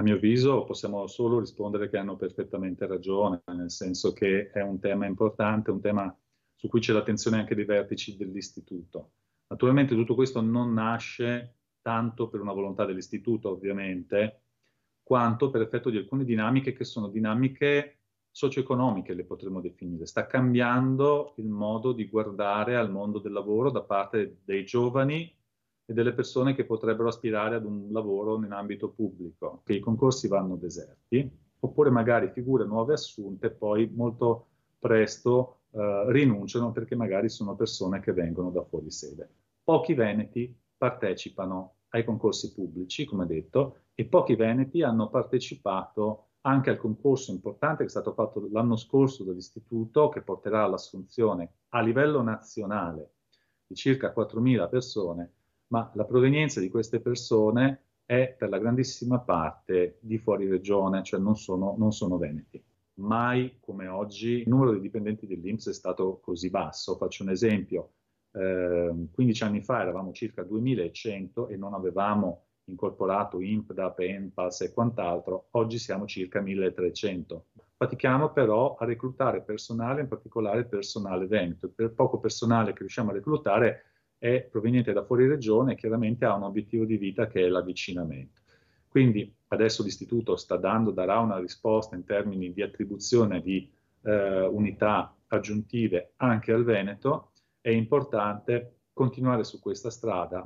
a mio avviso possiamo solo rispondere che hanno perfettamente ragione, nel senso che è un tema importante, un tema su cui c'è l'attenzione anche dei vertici dell'istituto. Naturalmente tutto questo non nasce tanto per una volontà dell'istituto, ovviamente, quanto per effetto di alcune dinamiche che sono dinamiche socio-economiche, le potremmo definire. Sta cambiando il modo di guardare al mondo del lavoro da parte dei giovani e delle persone che potrebbero aspirare ad un lavoro in ambito pubblico, che i concorsi vanno deserti, oppure magari figure nuove assunte poi molto presto eh, rinunciano perché magari sono persone che vengono da fuori sede. Pochi veneti partecipano ai concorsi pubblici, come detto, e pochi veneti hanno partecipato anche al concorso importante che è stato fatto l'anno scorso dall'istituto che porterà all'assunzione a livello nazionale di circa 4.000 persone ma la provenienza di queste persone è per la grandissima parte di fuori regione, cioè non sono, non sono veneti. Mai come oggi il numero di dipendenti dell'Inps è stato così basso. Faccio un esempio, eh, 15 anni fa eravamo circa 2100 e non avevamo incorporato IMPDA, PENPAS e quant'altro, oggi siamo circa 1300. Fatichiamo però a reclutare personale, in particolare personale veneto. Per poco personale che riusciamo a reclutare è proveniente da fuori regione chiaramente ha un obiettivo di vita che è l'avvicinamento. Quindi adesso l'istituto sta dando, darà una risposta in termini di attribuzione di eh, unità aggiuntive anche al Veneto, è importante continuare su questa strada